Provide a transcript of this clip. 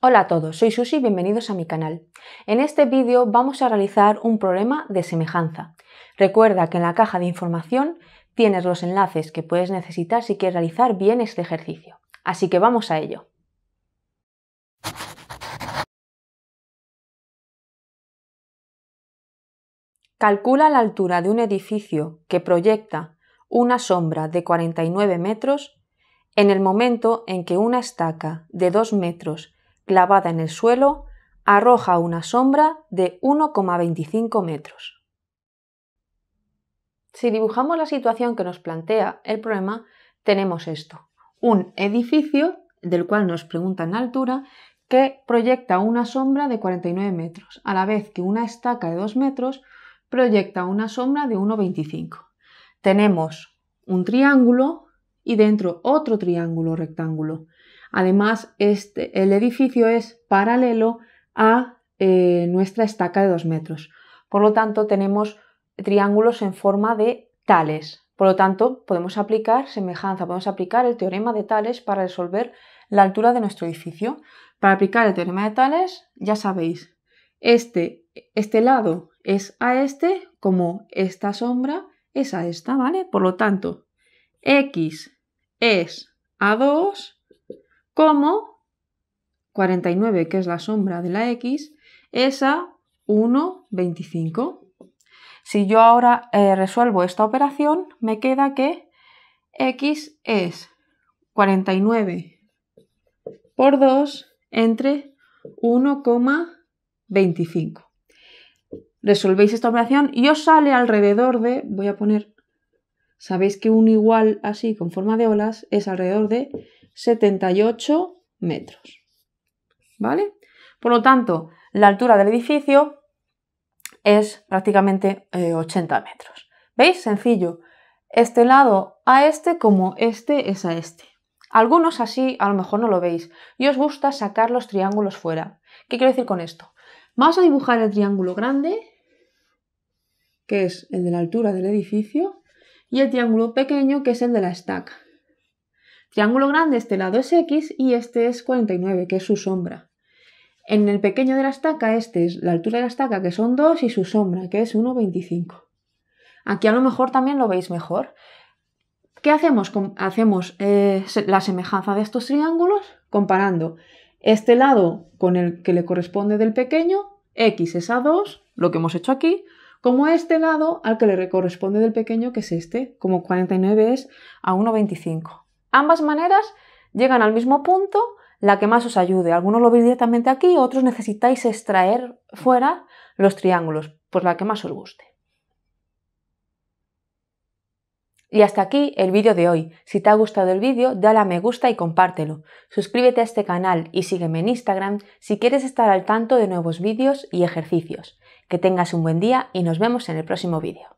Hola a todos, soy Sushi y bienvenidos a mi canal. En este vídeo vamos a realizar un problema de semejanza. Recuerda que en la caja de información tienes los enlaces que puedes necesitar si quieres realizar bien este ejercicio. Así que vamos a ello. Calcula la altura de un edificio que proyecta una sombra de 49 metros en el momento en que una estaca de 2 metros clavada en el suelo, arroja una sombra de 1,25 metros. Si dibujamos la situación que nos plantea el problema, tenemos esto. Un edificio, del cual nos preguntan la altura, que proyecta una sombra de 49 metros, a la vez que una estaca de 2 metros proyecta una sombra de 1,25. Tenemos un triángulo y dentro otro triángulo rectángulo. Además, este, el edificio es paralelo a eh, nuestra estaca de 2 metros. Por lo tanto, tenemos triángulos en forma de tales. Por lo tanto, podemos aplicar semejanza, podemos aplicar el teorema de tales para resolver la altura de nuestro edificio. Para aplicar el teorema de tales, ya sabéis, este, este lado es a este, como esta sombra es a esta, ¿vale? Por lo tanto, x es a 2 como 49, que es la sombra de la X, es a 1,25. Si yo ahora eh, resuelvo esta operación, me queda que X es 49 por 2 entre 1,25. Resolvéis esta operación y os sale alrededor de, voy a poner, sabéis que un igual así con forma de olas es alrededor de 78 metros. ¿Vale? Por lo tanto, la altura del edificio es prácticamente 80 eh, metros. ¿Veis? Sencillo. Este lado a este como este es a este. Algunos así a lo mejor no lo veis y os gusta sacar los triángulos fuera. ¿Qué quiero decir con esto? Vamos a dibujar el triángulo grande, que es el de la altura del edificio, y el triángulo pequeño, que es el de la estaca. Triángulo grande, este lado es X y este es 49, que es su sombra. En el pequeño de la estaca, este es la altura de la estaca, que son 2, y su sombra, que es 1,25. Aquí a lo mejor también lo veis mejor. ¿Qué hacemos? Hacemos eh, la semejanza de estos triángulos comparando este lado con el que le corresponde del pequeño, x es a 2, lo que hemos hecho aquí, como este lado al que le corresponde del pequeño, que es este, como 49 es a 1,25. Ambas maneras llegan al mismo punto, la que más os ayude. Algunos lo veis directamente aquí, otros necesitáis extraer fuera los triángulos, pues la que más os guste. Y hasta aquí el vídeo de hoy. Si te ha gustado el vídeo, dale a me gusta y compártelo. Suscríbete a este canal y sígueme en Instagram si quieres estar al tanto de nuevos vídeos y ejercicios. Que tengas un buen día y nos vemos en el próximo vídeo.